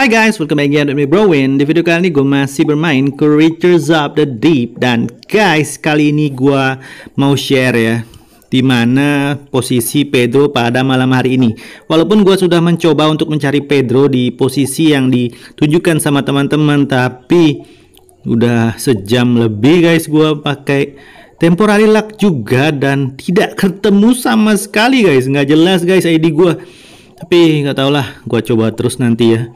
Hai guys, welcome back again with me Browin Di video kali ini gue masih bermain Creatures of the Deep Dan guys, kali ini gue mau share ya di mana posisi Pedro pada malam hari ini. Walaupun gue sudah mencoba untuk mencari Pedro di posisi yang ditunjukkan sama teman-teman, tapi udah sejam lebih guys gue pakai temporary luck juga dan tidak ketemu sama sekali guys. Nggak jelas guys ID gue tapi nggak tau lah gue coba terus nanti ya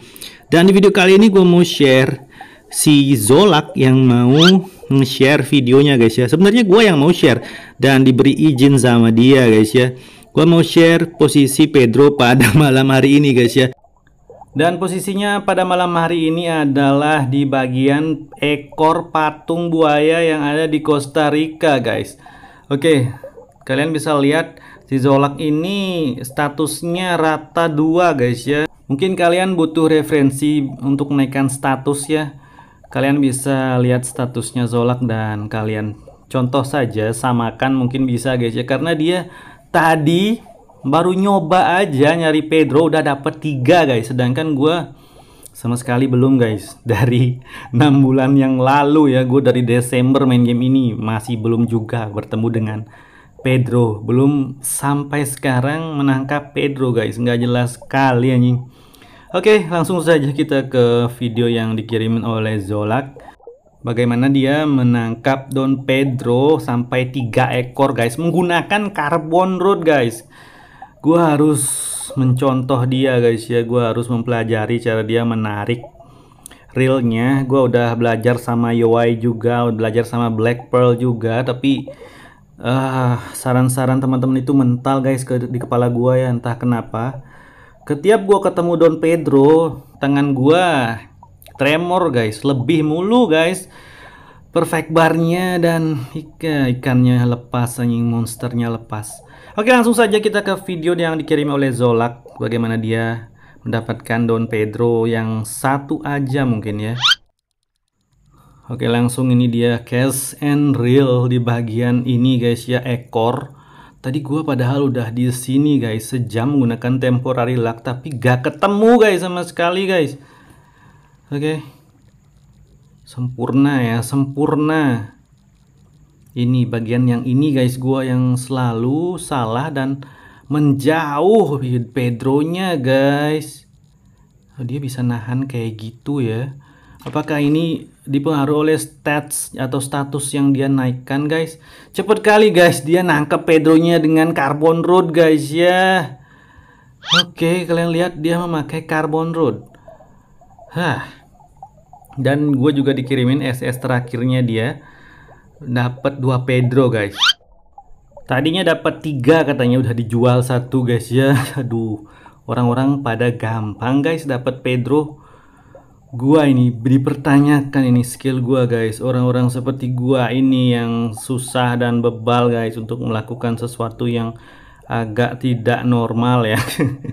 dan di video kali ini gue mau share si Zolak yang mau nge-share videonya guys ya sebenarnya gue yang mau share dan diberi izin sama dia guys ya gue mau share posisi Pedro pada malam hari ini guys ya dan posisinya pada malam hari ini adalah di bagian ekor patung buaya yang ada di Costa Rica guys oke kalian bisa lihat Si Zolak ini statusnya rata dua guys ya. Mungkin kalian butuh referensi untuk menaikkan status ya. Kalian bisa lihat statusnya Zolak dan kalian contoh saja samakan mungkin bisa guys ya. Karena dia tadi baru nyoba aja nyari Pedro udah dapet tiga guys. Sedangkan gue sama sekali belum guys dari enam bulan yang lalu ya gue dari Desember main game ini masih belum juga bertemu dengan Pedro belum sampai sekarang menangkap Pedro guys nggak jelas sekali anjing Oke langsung saja kita ke video yang dikirimin oleh Zolak Bagaimana dia menangkap Don Pedro sampai tiga ekor guys menggunakan carbon rod guys Gua harus mencontoh dia guys ya Gua harus mempelajari cara dia menarik realnya Gua udah belajar sama Yowai juga udah belajar sama Black Pearl juga tapi uh, saran-saran teman-teman itu mental guys ke di kepala gua ya entah kenapa. Ketiap gua ketemu Don Pedro, tangan gua tremor guys, lebih mulu guys. Perfect barnya dan ikan ikannya lepas, anjing monsternya lepas. Oke langsung saja kita ke video yang dikirim oleh Zolak. Bagaimana dia mendapatkan Don Pedro yang satu aja mungkin ya. Oke langsung ini dia cash and real di bagian ini guys ya ekor. Tadi gua padahal udah di sini guys sejam menggunakan temporary lock tapi gak ketemu guys sama sekali guys. Oke. Sempurna ya, sempurna. Ini bagian yang ini guys gua yang selalu salah dan menjauh Pedronya guys. Oh, dia bisa nahan kayak gitu ya. Apakah ini dipengaruhi oleh stats atau status yang dia naikkan guys? Cepet kali guys, dia nangkep Pedronya dengan carbon road guys ya. Oke, okay, kalian lihat dia memakai carbon road. Hah. Dan gue juga dikirimin SS terakhirnya dia dapat dua Pedro guys. Tadinya dapat tiga katanya udah dijual satu guys ya. Aduh, orang-orang pada gampang guys dapat Pedro gua ini dipertanyakan ini skill gua guys orang-orang seperti gua ini yang susah dan bebal guys untuk melakukan sesuatu yang agak tidak normal ya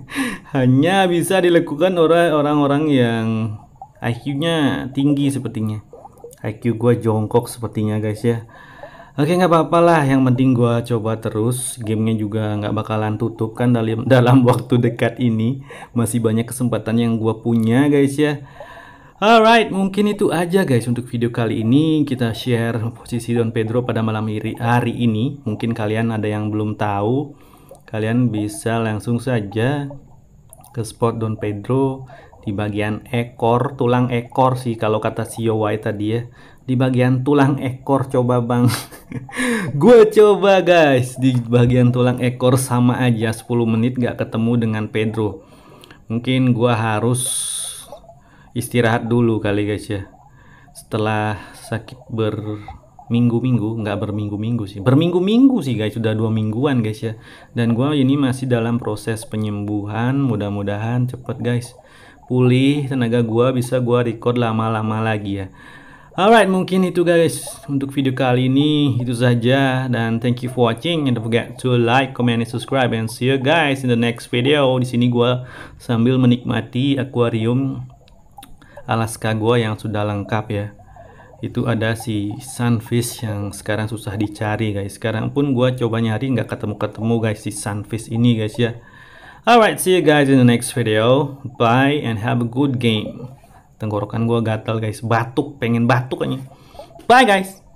hanya bisa dilakukan oleh orang-orang yang IQ-nya tinggi sepertinya IQ gua jongkok sepertinya guys ya Oke nggak apa-apa lah, yang penting gua coba terus. Gamenya juga nggak bakalan tutup kan dalam dalam waktu dekat ini. Masih banyak kesempatan yang gua punya guys ya. Alright, mungkin itu aja guys untuk video kali ini kita share posisi Don Pedro pada malam hari ini. Mungkin kalian ada yang belum tahu, kalian bisa langsung saja ke spot Don Pedro di bagian ekor, tulang ekor sih kalau kata White tadi ya. Di bagian tulang ekor coba Bang. Gue coba guys, di bagian tulang ekor sama aja 10 menit gak ketemu dengan Pedro. Mungkin gue harus istirahat dulu kali guys ya setelah sakit berminggu-minggu nggak berminggu-minggu sih berminggu-minggu sih guys sudah dua mingguan guys ya dan gue ini masih dalam proses penyembuhan mudah-mudahan cepet guys pulih tenaga gue bisa gue record lama-lama lagi ya Alright, mungkin itu guys untuk video kali ini itu saja dan thank you for watching and don't forget to like, comment, and subscribe and see you guys in the next video. Di sini gua sambil menikmati akuarium Alaska gue yang sudah lengkap ya itu ada si sunfish yang sekarang susah dicari guys sekarang pun gua coba nyari nggak ketemu-ketemu guys si sunfish ini guys ya alright see you guys in the next video bye and have a good game tenggorokan gua gatal guys batuk pengen batuk aja bye guys